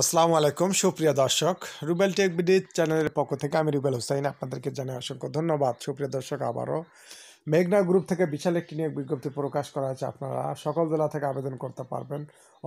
আসসালামু আলাইকুম সুপ্রিয় দর্শক রুবেল টেক বিডি চ্যানেলের পক্ষ থেকে আমি রুবেল হোসাইন আপনাদেরকে জানাই অসংখ্য ধন্যবাদ সুপ্রিয় দর্শক আবারও মেঘনা গ্রুপ থেকে বিশাল একটি নিয়োগ বিজ্ঞপ্তি প্রকাশ করা হয়েছে আপনারা সকল জেলা থেকে আবেদন করতে পারবেন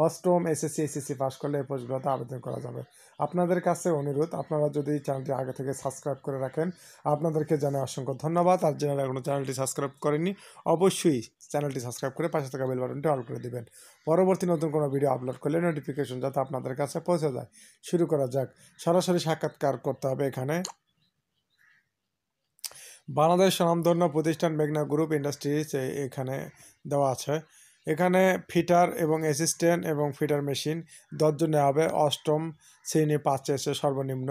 অষ্টম এসএসসি এসএসসি পাস করলে এই পোস্টগুলোতে আবেদন করা যাবে আপনাদের কাছে অনুরোধ আপনারা যদি চ্যানেলটি আগে থেকে সাবস্ক্রাইব করে রাখেন আপনাদেরকে জানাই অসংখ্য ধন্যবাদ আর যারা এখনও চ্যানেলটি সাবস্ক্রাইব করেনি অবশ্যই চ্যানেলটি সাবস্ক্রাইব করে পাশে থাকা বেল বাটনটি অল করে দেবেন পরবর্তী নতুন কোনো ভিডিও আপলোড করলে নোটিফিকেশন যাতে আপনাদের কাছে পৌঁছে যায় শুরু করা যাক সরাসরি সাক্ষাৎকার করতে হবে এখানে বাংলাদেশ নামধন্য প্রতিষ্ঠান মেঘনা গ্রুপ ইন্ডাস্ট্রিজ এখানে দেওয়া আছে এখানে ফিটার এবং অ্যাসিস্ট্যান্ট এবং ফিটার মেশিন নেওয়া হবে অষ্টম শ্রেণী পাঁচ এসে সর্বনিম্ন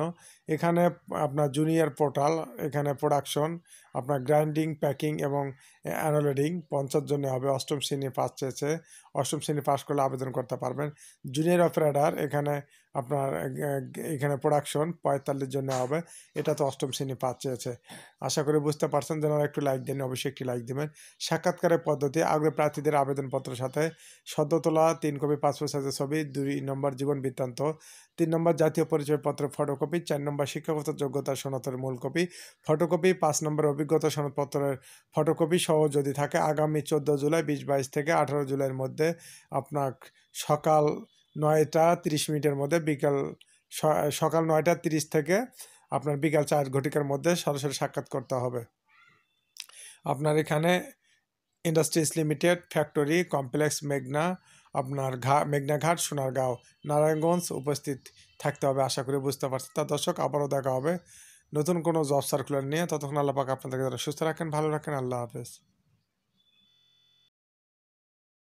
এখানে আপনার জুনিয়র পোর্টাল এখানে প্রোডাকশন আপনার গ্রাইন্ডিং প্যাকিং এবং অ্যানোলোডিং পঞ্চাশ জনে হবে অষ্টম শ্রেণী পাস চেয়েছে অষ্টম শ্রেণী পাস করলে আবেদন করতে পারবেন জুনিয়র অপারেটার এখানে আপনার এখানে প্রোডাকশন পঁয়তাল্লিশ জনে হবে এটা তো অষ্টম শ্রেণী পাস চেয়েছে আশা করি বুঝতে পারছেন যেন একটু লাইক দেন অবশ্যই একটি লাইক দেবেন সাক্ষাৎকারের পদ্ধতি আগ্রহ প্রার্থীদের আবেদনপত্রের সাথে সদ্য তোলা তিন কপি পাসপোর্ট সাইজের ছবি দুই নম্বর জীবন বৃত্তান্ত তিন নম্বর জাতীয় পরিচয়পত্রের ফটোকপি চার নম্বর নম্বর শিক্ষাগত যোগ্যতা সনাতের মূল কপি ফটোকপি পাঁচ নম্বর অভিজ্ঞতা সনদপত্রের ফটোকপি সহ যদি থাকে আগামী চোদ্দো জুলাই বিশ বাইশ থেকে আঠারো জুলাইয়ের মধ্যে আপনার সকাল নয়টা তিরিশ মিনিটের মধ্যে বিকাল সকাল নয়টা তিরিশ থেকে আপনার বিকাল চার ঘটিকার মধ্যে সরাসরি সাক্ষাৎ করতে হবে আপনার এখানে ইন্ডাস্ট্রিজ লিমিটেড ফ্যাক্টরি কমপ্লেক্স মেঘনা আপনার ঘা মেঘনাঘাট সোনারগাঁও নারায়ণগঞ্জ উপস্থিত থাকতে হবে আশা করি বুঝতে পারছি তা দর্শক আবারও দেখা হবে নতুন কোনো জব সার্কুলার নিয়ে ততক্ষণ আল্লাহ পাক আপনাদেরকে সুস্থ রাখেন ভালো রাখেন আল্লাহ হাফেজ